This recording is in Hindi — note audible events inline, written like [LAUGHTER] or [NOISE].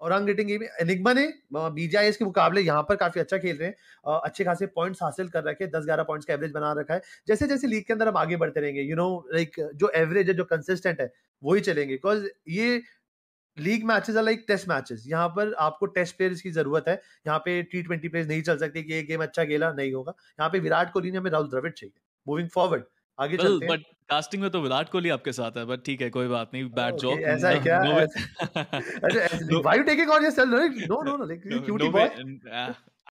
और रन रेटिंग ये एनिग्मा ने बीजीआईएस के मुकाबले यहाँ पर काफी अच्छा खेल रहे हैं अच्छे खासे पॉइंट्स हासिल कर रखे दस ग्यारह पॉइंट्स का एवरेज बना रखा है जैसे जैसे लीग के अंदर हम आगे बढ़ते रहेंगे यू नो लाइक जो एवरेज है जो कंसिस्टेंट है वही चलेंगे बिकॉज ये league matches are like test matches यहाँ पर आपको टेस्ट प्लेयर्स की जरूरत है यहाँ पे टी ट्वेंटी प्लेयर्स नहीं चल सकते कि ये गेम अच्छा खेला नहीं होगा यहाँ पे विराट कोहली ने हमें राहुल द्रविड़ चाहिए मूविंग फॉरवर्ड आगे well, चलते हैं कास्टिंग में तो विराट कोहली आपके साथ है बट ठीक है कोई बात नहीं बैड जॉब ऐसा है [LAUGHS] क्या अच्छा why you taking on yourself no no no like cutie boy